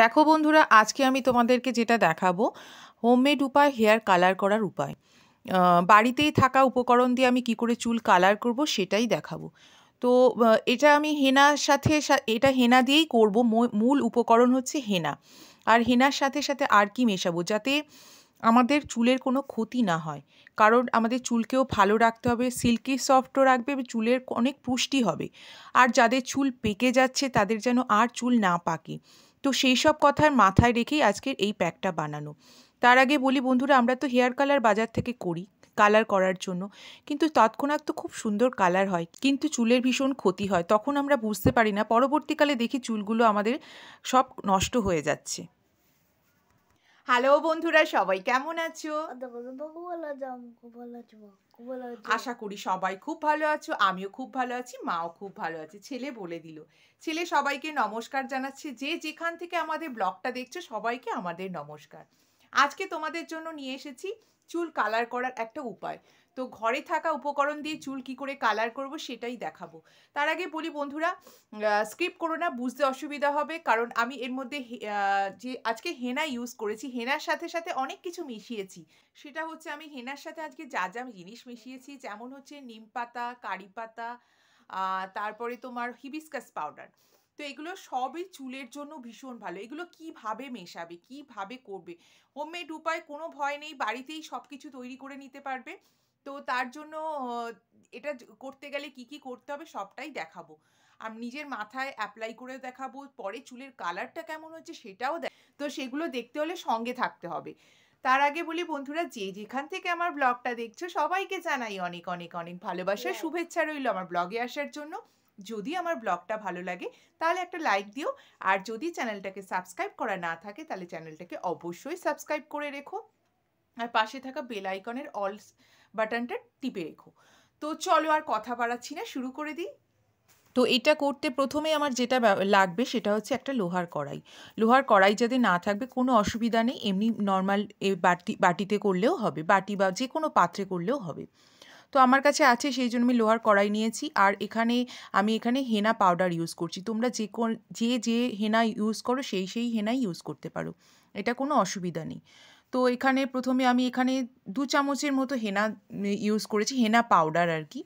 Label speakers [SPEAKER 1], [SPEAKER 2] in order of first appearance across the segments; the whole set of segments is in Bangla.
[SPEAKER 1] দেখো বন্ধুরা আজকে আমি তোমাদেরকে যেটা দেখাবো হোমমেড উপায় হেয়ার কালার করার উপায় বাড়িতেই থাকা উপকরণ দিয়ে আমি কি করে চুল কালার করব সেটাই দেখাবো তো এটা আমি হেনার সাথে এটা হেনা দিয়েই করব মূল উপকরণ হচ্ছে হেনা আর হেনার সাথে সাথে আর কি মেশাবো যাতে আমাদের চুলের কোনো ক্ষতি না হয় কারণ আমাদের চুলকেও ভালো রাখতে হবে সিল্কি সফটও রাখবে চুলের অনেক পুষ্টি হবে আর যাদের চুল পেকে যাচ্ছে তাদের যেন আর চুল না পাকে তো সেই সব কথার মাথায় রেখেই আজকের এই প্যাকটা বানানো তার আগে বলি বন্ধুরা আমরা তো হেয়ার কালার বাজার থেকে করি কালার করার জন্য কিন্তু তৎক্ষণাৎ তো খুব সুন্দর কালার হয় কিন্তু চুলের ভীষণ ক্ষতি হয় তখন আমরা বুঝতে পারি না পরবর্তীকালে দেখি চুলগুলো আমাদের সব নষ্ট হয়ে যাচ্ছে হ্যালো বন্ধুরা সবাই কেমন আছো আশা করি সবাই খুব ভালো আছো আমিও খুব ভালো আছি মাও খুব ভালো আছে ছেলে বলে দিল ছেলে সবাইকে নমস্কার জানাচ্ছে যে যেখান থেকে আমাদের ব্লগটা দেখছো সবাইকে আমাদের নমস্কার আজকে তোমাদের জন্য নিয়ে এসেছি চুল কালার করার একটা উপায় তো ঘরে থাকা উপকরণ দিয়ে চুল কি করে কালার করব সেটাই দেখাবো তার আগে বলি বন্ধুরা স্ক্রিপ্ট করো না বুঝতে অসুবিধা হবে কারণ আমি এর মধ্যে যে আজকে হেনা ইউজ করেছি হেনার সাথে সাথে অনেক কিছু মিশিয়েছি সেটা হচ্ছে আমি হেনার সাথে আজকে যা যা জিনিস মিশিয়েছি যেমন হচ্ছে নিম পাতা কারি পাতা তারপরে তোমার হিবিস্কাস পাউডার তো এগুলো সবই চুলের জন্য ভীষণ ভালো এগুলো কিভাবে মেশাবে কিভাবে করবে হোমমেড উপায় কোনো ভয় নেই বাড়িতেই সব কিছু তৈরি করে নিতে পারবে তো তার জন্য এটা করতে গেলে কি কি করতে হবে সবটাই দেখাবো আমি নিজের মাথায় অ্যাপ্লাই করে দেখাবো পরে চুলের কালারটা কেমন হচ্ছে সেটাও দেখ তো সেগুলো দেখতে হলে সঙ্গে থাকতে হবে তার আগে বলি বন্ধুরা যে যেখান থেকে আমার ব্লগটা দেখছো সবাইকে জানাই অনেক অনেক অনেক ভালোবাসা শুভেচ্ছা রইল আমার ব্লগে আসার জন্য যদি আমার ব্লগটা ভালো লাগে তাহলে একটা লাইক দিও আর যদি চ্যানেলটাকে সাবস্ক্রাইব করা না থাকে তাহলে চ্যানেলটাকে অবশ্যই সাবস্ক্রাইব করে রেখো আর পাশে থাকা বেল আইকনের অল বাটনটা টিপে রেখো তো চলো আর কথা বাড়াচ্ছি না শুরু করে দিই তো এটা করতে প্রথমে আমার যেটা লাগবে সেটা হচ্ছে একটা লোহার কড়াই লোহার কড়াই যাতে না থাকবে কোনো অসুবিধা নেই এমনি নর্মাল এ বাটি বাটিতে করলেও হবে বাটি বা যে কোনো পাত্রে করলেও হবে তো আমার কাছে আছে সেই জন্য আমি লোহার কড়াই নিয়েছি আর এখানে আমি এখানে হেনা পাউডার ইউজ করছি তোমরা যে কোন যে যে হেনা ইউজ করো সেই সেই হেনাই ইউজ করতে পারো এটা কোনো অসুবিধা নেই তো এখানে প্রথমে আমি এখানে দু চামচের মতো হেনা ইউজ করেছি হেনা পাউডার আর কি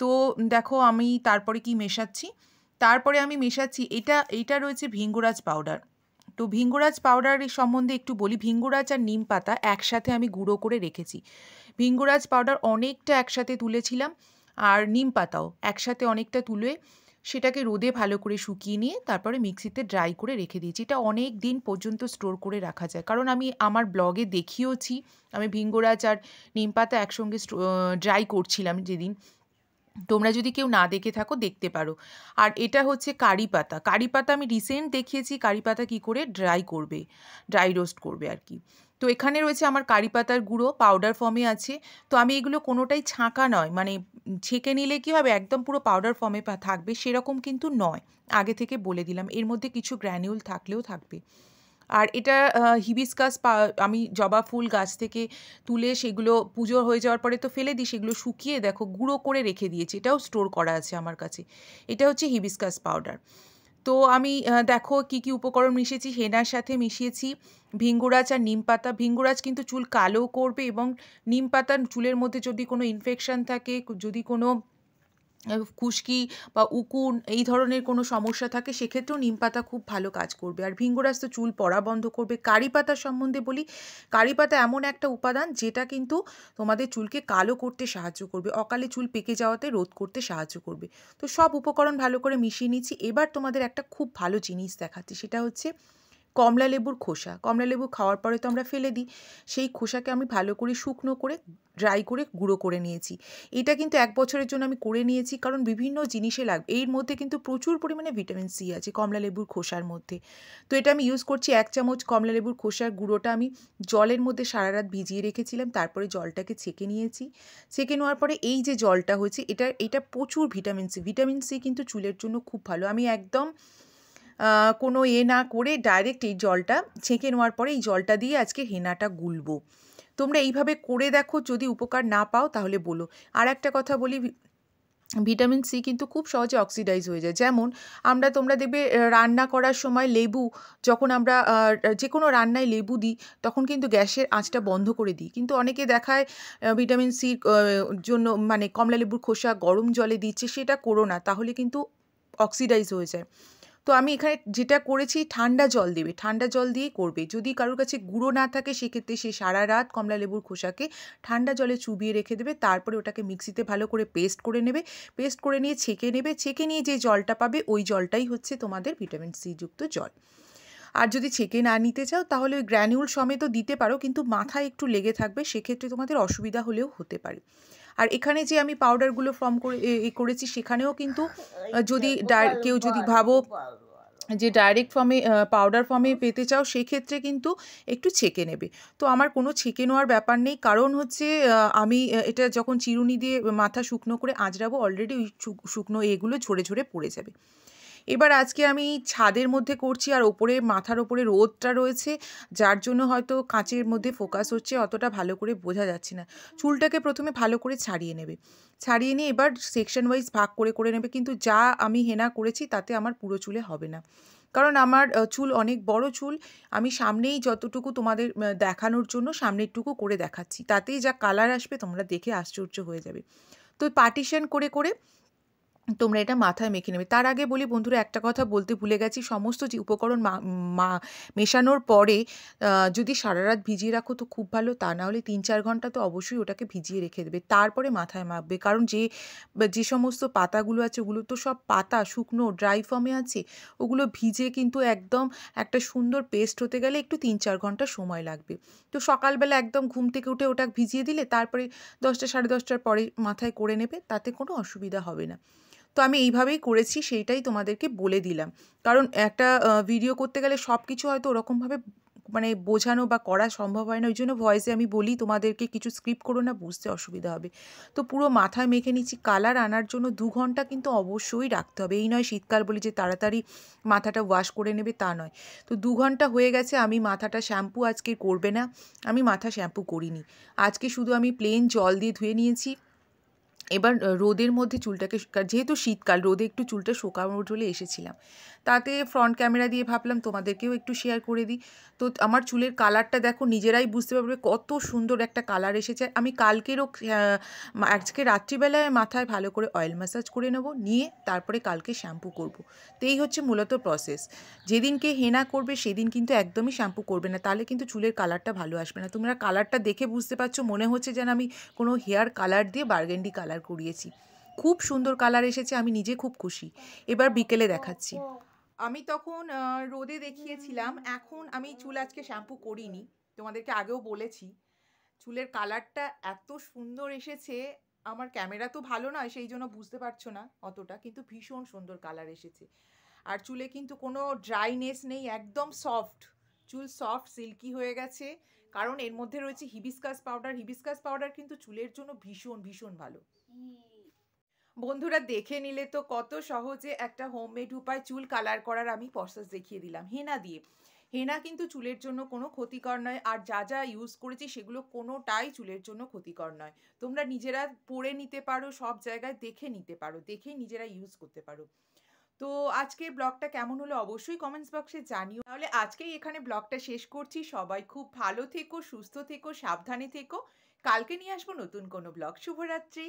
[SPEAKER 1] তো দেখো আমি তারপরে কি মেশাচ্ছি তারপরে আমি মেশাচ্ছি এটা এটা রয়েছে ভিঙ্গুরাজ পাউডার তো ভিঙ্গুরাজ পাউডারের সম্বন্ধে একটু বলি ভিঙ্গুরাজ আর নিম পাতা একসাথে আমি গুঁড়ো করে রেখেছি ভিঙ্গুরাজ পাউডার অনেকটা একসাথে তুলেছিলাম আর নিম পাতাও একসাথে অনেকটা তুলে সেটাকে রোদে ভালো করে শুকিয়ে নিয়ে তারপরে মিক্সিতে ড্রাই করে রেখে দিয়েছি এটা অনেক দিন পর্যন্ত স্টোর করে রাখা যায় কারণ আমি আমার ব্লগে দেখিয়েওছি আমি ভিঙ্গরাজ আর নিমপাতা একসঙ্গে ড্রাই করছিলাম যেদিন তোমরা যদি কেউ না দেখে থাকো দেখতে পারো আর এটা হচ্ছে কারি পাতা কারি পাতা আমি রিসেন্ট দেখিয়েছি কারি পাতা কী করে ড্রাই করবে ড্রাই রোস্ট করবে আর কি তো এখানে রয়েছে আমার কারি পাতার গুঁড়ো পাউডার ফর্মে আছে তো আমি এগুলো কোনোটাই ছাঁকা নয় মানে ছেঁকে নিলে কী হবে একদম পুরো পাউডার ফর্মে থাকবে সেরকম কিন্তু নয় আগে থেকে বলে দিলাম এর মধ্যে কিছু গ্র্যানিউল থাকলেও থাকবে আর এটা হিবিসকাস আমি জবা ফুল গাছ থেকে তুলে সেগুলো পুজো হয়ে যাওয়ার পরে তো ফেলে দিই সেগুলো শুকিয়ে দেখো গুঁড়ো করে রেখে দিয়েছি এটাও স্টোর করা আছে আমার কাছে এটা হচ্ছে হিবিসকাস পাউডার তো আমি দেখো কি কি উপকরণ মিশিয়েছি হেনার সাথে মিশিয়েছি ভিঙ্গুরাজ আর নিম পাতা ভিঙ্গুরাজ কিন্তু চুল কালো করবে এবং নিম পাতা চুলের মধ্যে যদি কোনো ইনফেকশান থাকে যদি কোনো খুশকি বা উকুন এই ধরনের কোনো সমস্যা থাকে সেক্ষেত্রেও নিম পাতা খুব ভালো কাজ করবে আর ভিঙ্গরাস্ত চুল পড়া বন্ধ করবে কারি পাতা সম্বন্ধে বলি কারি পাতা এমন একটা উপাদান যেটা কিন্তু তোমাদের চুলকে কালো করতে সাহায্য করবে অকালে চুল পেকে যাওয়াতে রোধ করতে সাহায্য করবে তো সব উপকরণ ভালো করে মিশিয়ে নিচ্ছি এবার তোমাদের একটা খুব ভালো জিনিস দেখাচ্ছি সেটা হচ্ছে কমলা লেবুর খোসা কমলা লেবু খাওয়ার পরে তো আমরা ফেলে দিই সেই খোসাকে আমি ভালো করে শুকনো করে ড্রাই করে গুঁড়ো করে নিয়েছি এটা কিন্তু এক বছরের জন্য আমি করে নিয়েছি কারণ বিভিন্ন জিনিসে লাগবে এর মধ্যে কিন্তু প্রচুর পরিমাণে ভিটামিন সি আছে কমলা লেবুর খোসার মধ্যে তো এটা আমি ইউজ করছি এক চামচ কমলা লেবুর খোসার গুঁড়োটা আমি জলের মধ্যে সারা রাত ভিজিয়ে রেখেছিলাম তারপরে জলটাকে ছেঁকে নিয়েছি ছেঁকে নেওয়ার পরে এই যে জলটা হয়েছে এটা এটা প্রচুর ভিটামিন সি ভিটামিন সি কিন্তু চুলের জন্য খুব ভালো আমি একদম কোনো এ না করে ডাইরেক্ট এই জলটা ছেঁকে নেওয়ার পরে এই জলটা দিয়ে আজকে হেনাটা গুলবো তোমরা এইভাবে করে দেখো যদি উপকার না পাও তাহলে বলো আর একটা কথা বলি ভিটামিন সি কিন্তু খুব সহজে অক্সিডাইজ হয়ে যায় যেমন আমরা তোমরা দেখবে রান্না করার সময় লেবু যখন আমরা যে কোনো রান্নায় লেবু দিই তখন কিন্তু গ্যাসের আঁচটা বন্ধ করে দিই কিন্তু অনেকে দেখায় ভিটামিন সির জন্য মানে কমলা লেবুর খোসা গরম জলে দিচ্ছে সেটা করো না তাহলে কিন্তু অক্সিডাইজ হয়ে যায় তো আমি এখানে যেটা করেছি ঠান্ডা জল দেবে ঠান্ডা জল দিয়ে করবে যদি কারোর কাছে গুঁড়ো না থাকে সেক্ষেত্রে সে সারা রাত কমলা লেবুর খোসাকে ঠান্ডা জলে চুবিয়ে রেখে দেবে তারপরে ওটাকে মিক্সিতে ভালো করে পেস্ট করে নেবে পেস্ট করে নিয়ে ছেঁকে নেবে ছেঁকে নিয়ে যে জলটা পাবে ওই জলটাই হচ্ছে তোমাদের ভিটামিন সি যুক্ত জল আর যদি ছেঁকে না নিতে চাও তাহলে ওই গ্র্যানিউল সমেতও দিতে পারো কিন্তু মাথায় একটু লেগে থাকবে সেক্ষেত্রে তোমাদের অসুবিধা হলেও হতে পারে আর এখানে যে আমি পাউডারগুলো ফর্ম করে এ করেছি সেখানেও কিন্তু যদি কেউ যদি ভাবো যে ডাইরেক্ট ফর্মে পাউডার ফর্মে পেতে চাও সেক্ষেত্রে কিন্তু একটু ছেঁকে নেবে তো আমার কোনো ছেঁকে নেওয়ার ব্যাপার নেই কারণ হচ্ছে আমি এটা যখন চিরুনি দিয়ে মাথা শুকনো করে আঁচড়াবো অলরেডি ওই শুকনো এগুলো ঝরে ঝরে পড়ে যাবে এবার আজকে আমি ছাদের মধ্যে করছি আর ওপরে মাথার ওপরে রোদটা রয়েছে যার জন্য হয়তো কাঁচের মধ্যে ফোকাস হচ্ছে অতটা ভালো করে বোঝা যাচ্ছে না চুলটাকে প্রথমে ভালো করে ছাড়িয়ে নেবে ছাড়িয়ে নিয়ে এবার সেকশন ওয়াইজ ভাগ করে করে নেবে কিন্তু যা আমি হেনা করেছি তাতে আমার পুরো চুলে হবে না কারণ আমার চুল অনেক বড় চুল আমি সামনেই যতটুকু তোমাদের দেখানোর জন্য সামনেরটুকু করে দেখাচ্ছি তাতেই যা কালার আসবে তোমরা দেখে আশ্চর্য হয়ে যাবে তো পার্টিশন করে করে তোমরা এটা মাথায় মেখে নেবে তার আগে বলি বন্ধুরা একটা কথা বলতে ভুলে গেছি সমস্ত যে উপকরণ মা মেশানোর পরে যদি সারা রাত ভিজিয়ে রাখো তো খুব ভালো তা না হলে তিন চার ঘন্টা তো অবশ্যই ওটাকে ভিজিয়ে রেখে দেবে তারপরে মাথায় মাখবে কারণ যে যে সমস্ত পাতাগুলো আছে ওগুলো তো সব পাতা শুকনো ড্রাই ফর্মে আছে ওগুলো ভিজে কিন্তু একদম একটা সুন্দর পেস্ট হতে গেলে একটু তিন চার ঘন্টা সময় লাগবে তো সকালবেলা একদম ঘুম থেকে উঠে ওটা ভিজিয়ে দিলে তারপরে দশটা সাড়ে দশটার পরে মাথায় করে নেবে তাতে কোনো অসুবিধা হবে না তো আমি এইভাবেই করেছি সেইটাই তোমাদেরকে বলে দিলাম কারণ একটা ভিডিও করতে গেলে সব কিছু হয়তো ওরকমভাবে মানে বোঝানো বা করা সম্ভব হয় না ওই জন্য ভয়েসে আমি বলি তোমাদেরকে কিছু স্ক্রিপ্ট করো না বুঝতে অসুবিধা হবে তো পুরো মাথায় মেখে নিচ্ছি কালার আনার জন্য দু ঘন্টা কিন্তু অবশ্যই রাখতে হবে এই নয় শীতকাল বলি যে তাড়াতাড়ি মাথাটা ওয়াশ করে নেবে তা নয় তো দু ঘন্টা হয়ে গেছে আমি মাথাটা শ্যাম্পু আজকে করবে না আমি মাথা শ্যাম্পু করিনি আজকে শুধু আমি প্লেন জল দিয়ে ধুয়ে নিয়েছি এবার রোদের মধ্যে চুলটাকে যেহেতু শীতকাল রোদে একটু চুলটা শোকানোর জন্য এসেছিলাম তাতে ফ্রন্ট ক্যামেরা দিয়ে ভাবলাম তোমাদেরকেও একটু শেয়ার করে দিই তো আমার চুলের কালারটা দেখো নিজেরাই বুঝতে পারবে কত সুন্দর একটা কালার এসেছে আমি কালকেরও আজকে রাত্রিবেলায় মাথায় ভালো করে অয়েল ম্যাসাজ করে নেব নিয়ে তারপরে কালকে শ্যাম্পু করব। তো এই হচ্ছে মূলত প্রসেস যেদিনকে হেনা করবে সেদিন কিন্তু একদমই শ্যাম্পু করবে না তাহলে কিন্তু চুলের কালারটা ভালো আসবে না তোমরা কালারটা দেখে বুঝতে পারছো মনে হচ্ছে যেন আমি কোনো হেয়ার কালার দিয়ে বার্গেন্ডি কালার করিয়েছি খুব সুন্দর কালার এসেছে আমি নিজে খুব খুশি এবার বিকেলে দেখাচ্ছি আমি তখন রোদে দেখিয়েছিলাম এখন আমি চুল আজকে শ্যাম্পু করিনি তোমাদেরকে আগেও বলেছি চুলের কালারটা এত সুন্দর এসেছে আমার ক্যামেরা তো ভালো নয় সেই জন্য বুঝতে পারছো না অতটা কিন্তু ভীষণ সুন্দর কালার এসেছে আর চুলে কিন্তু কোনো ড্রাইনেস নেই একদম সফট চুল সফট সিল্কি হয়ে গেছে কারণ এর মধ্যে রয়েছে হিবিস্কাস পাউডার হিবিস্কাস পাউডার কিন্তু চুলের জন্য ভীষণ ভীষণ ভালো বন্ধুরা দেখে নিলে তো কত সহজে একটা হোমমেড উপায় চুল কালার করার আমি প্রসেস দেখিয়ে দিলাম হেনা দিয়ে হেনা কিন্তু চুলের জন্য কোনো ক্ষতিকর নয় আর যা যা ইউজ করেছি সেগুলো কোনোটাই চুলের জন্য ক্ষতিকর নয় তোমরা নিজেরা পরে নিতে পারো সব জায়গায় দেখে নিতে পারো দেখেই নিজেরা ইউজ করতে পারো তো আজকের ব্লগটা কেমন হলো অবশ্যই কমেন্টস বক্সে জানিও তাহলে আজকেই এখানে ব্লগটা শেষ করছি সবাই খুব ভালো থেকো সুস্থ থেকো সাবধানে থেকো কালকে নিয়ে আসবো নতুন কোনো ব্লগ শুভরাত্রি